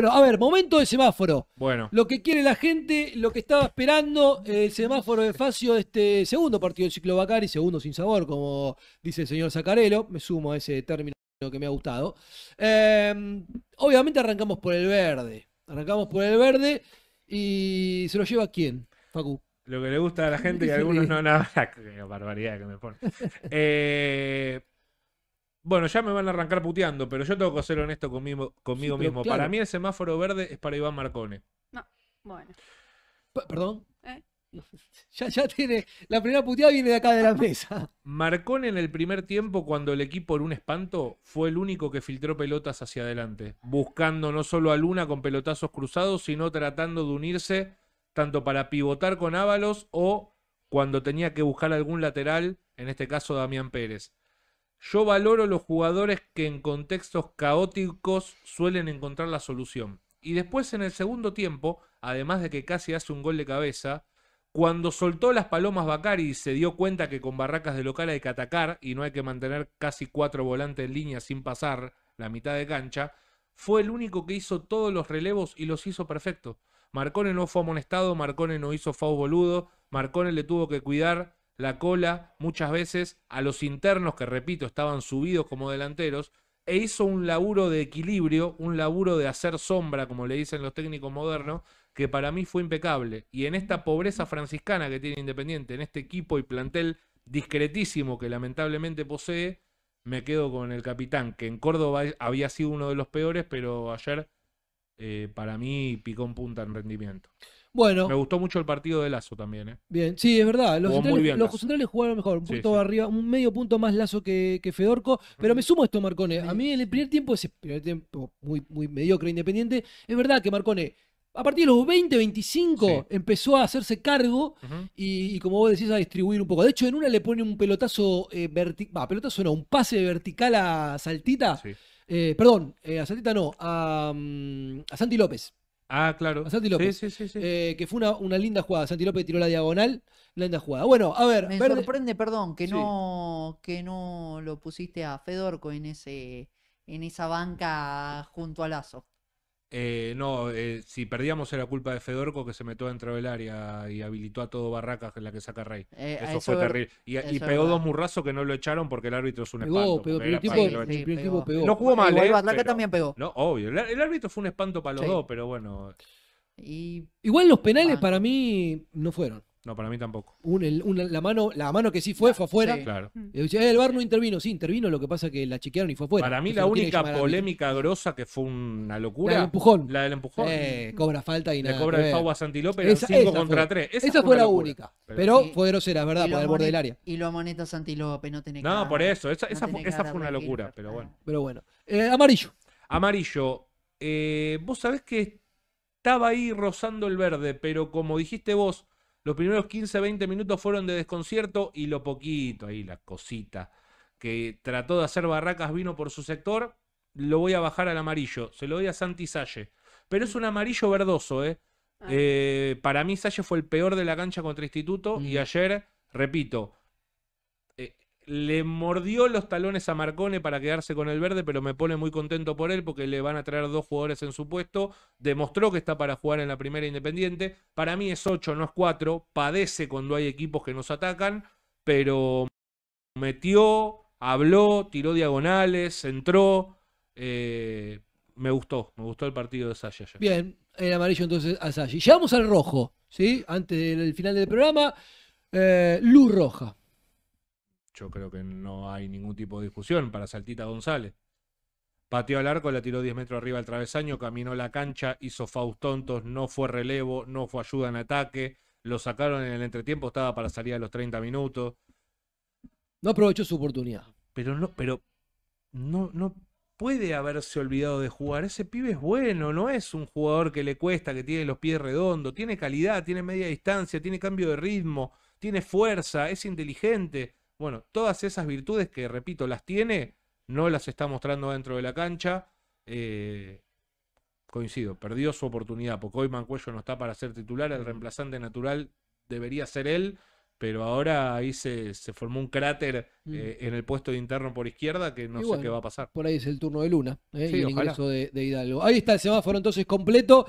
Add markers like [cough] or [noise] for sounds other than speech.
Bueno, a ver, momento de semáforo. Bueno. Lo que quiere la gente, lo que estaba esperando, el semáforo de Facio este segundo partido del ciclo Bacari, segundo sin sabor, como dice el señor Zacarelo. Me sumo a ese término que me ha gustado. Em, obviamente arrancamos por el verde. Arrancamos por el verde y se lo lleva quién, Facu. Lo que le gusta a la gente y a [laughs] algunos no, nada, [laughs] barbaridad que me pone. Eh, [laughs] Bueno, ya me van a arrancar puteando, pero yo tengo que ser honesto conmigo, mismo. Para mí el semáforo verde es para Iván Marcone. No, bueno. ¿Perdón? ¿Eh? Ya, tiene. La primera puteada viene de acá de la mesa. Marcone en el primer tiempo, cuando el equipo en un espanto, fue el único que filtró pelotas hacia adelante, buscando no solo a Luna con pelotazos cruzados, sino tratando de unirse tanto para pivotar con Ábalos o cuando tenía que buscar algún lateral, en este caso Damián Pérez. Yo valoro los jugadores que en contextos caóticos suelen encontrar la solución. Y después en el segundo tiempo, además de que casi hace un gol de cabeza, cuando soltó las palomas Bacari y se dio cuenta que con barracas de local hay que atacar y no hay que mantener casi cuatro volantes en línea sin pasar la mitad de cancha, fue el único que hizo todos los relevos y los hizo perfecto. Marcone no fue amonestado, Marcone no hizo faus boludo, Marcone le tuvo que cuidar la cola muchas veces a los internos que, repito, estaban subidos como delanteros, e hizo un laburo de equilibrio, un laburo de hacer sombra, como le dicen los técnicos modernos, que para mí fue impecable. Y en esta pobreza franciscana que tiene Independiente, en este equipo y plantel discretísimo que lamentablemente posee, me quedo con el capitán, que en Córdoba había sido uno de los peores, pero ayer eh, para mí picó en punta en rendimiento. Bueno. Me gustó mucho el partido de Lazo también, ¿eh? Bien, sí, es verdad. Los, centrales, jugaron mejor, un punto arriba, un medio punto más Lazo que, que Fedorco. Pero me sumo a esto, Marcone. A mí en el primer tiempo, ese primer tiempo muy, muy mediocre, independiente, es verdad que Marcone a partir de los 20, 25 empezó a hacerse cargo y, como vos decís, a distribuir un poco. De hecho, en una le pone un pelotazo eh, vertical, pelotazo no, un pase vertical a Saltita. Eh, perdón, eh, a Saltita no, a, mm, a Santi López. Ah, claro. Santi López. Eh, que fue una, linda jugada. Santi López tiró la diagonal. Linda jugada. Bueno, a ver. Me sorprende, perdón, que, no, que no lo pusiste a Fedorco en, ese, en esa banca junto a Lazo. Eh, no, eh, si perdíamos era culpa de Fedorco que se metió dentro del área y habilitó a todo Barracas en la que saca Rey. Eh, eso, fue terrible. Y, pegó dos murrazos que no lo echaron porque el árbitro es un espanto. el No jugó mal, Igual Barracas también pegó. No, obvio. El, árbitro fue un espanto para los dos, pero bueno. Igual los penales para mí no fueron. No, para mí tampoco. la, mano, la mano que sí fue, fue afuera. Sí. Claro. Mm. Y eh, el bar no intervino. Sí, intervino, lo que pasa es que la chequearon y fue afuera. Para mí la única polémica grosa que fue una locura. La del empujón. La del empujón. Eh, mm. cobra falta y nada. Le cobra el Pau a Santi López 5 contra 3. Esa, fue, la única. Pero, fue grosera, verdad, por el borde del área. Y lo amoneta Santi López, no que... No, por eso. Esa, esa, fue, una locura, pero bueno. Pero bueno. Eh, amarillo. Amarillo. vos sabés que estaba ahí rozando el verde, pero como dijiste vos los primeros 15, 20 minutos fueron de desconcierto y lo poquito, ahí la cosita, que trató de hacer barracas vino por su sector, lo voy a bajar al amarillo. Se lo doy a Santi Salle. Pero es un amarillo verdoso, ¿eh? Ah. eh para mí Salle fue el peor de la cancha contra Instituto y mm. ayer, repito, le mordió los talones a Marcone para quedarse con el verde, pero me pone muy contento por él porque le van a traer dos jugadores en su puesto. Demostró que está para jugar en la primera independiente. Para mí es ocho no es cuatro. Padece cuando hay equipos que nos atacan, pero metió, habló, tiró diagonales, entró. Eh, me gustó, me gustó el partido de Sasha. Bien, el amarillo entonces a Sasha. Llegamos al rojo, ¿sí? Antes del final del programa. Eh, luz roja yo creo que no hay ningún tipo de discusión para Saltita González. Pateó al arco, la tiró 10 metros arriba al travesaño, caminó la cancha, hizo faustontos tontos, no fue relevo, no fue ayuda en ataque, lo sacaron en el entretiempo, estaba para salir a los 30 minutos. No aprovechó su oportunidad. Pero no, pero no, no puede haberse olvidado de jugar. Ese pibe es bueno, no es un jugador que le cuesta, que tiene los pies redondos, tiene calidad, tiene media distancia, tiene cambio de ritmo, tiene fuerza, es inteligente. Bueno, todas esas virtudes que, repito, las tiene, no las está mostrando dentro de la cancha. Eh, coincido, perdió su oportunidad, porque hoy Mancuello no está para ser titular, el reemplazante natural debería ser él, pero ahora ahí se, formó un cráter mm. eh, en el puesto de interno por izquierda que no sé qué va a pasar. Por ahí es el turno de Luna eh, el ingreso de Hidalgo. Ahí está el semáforo entonces completo.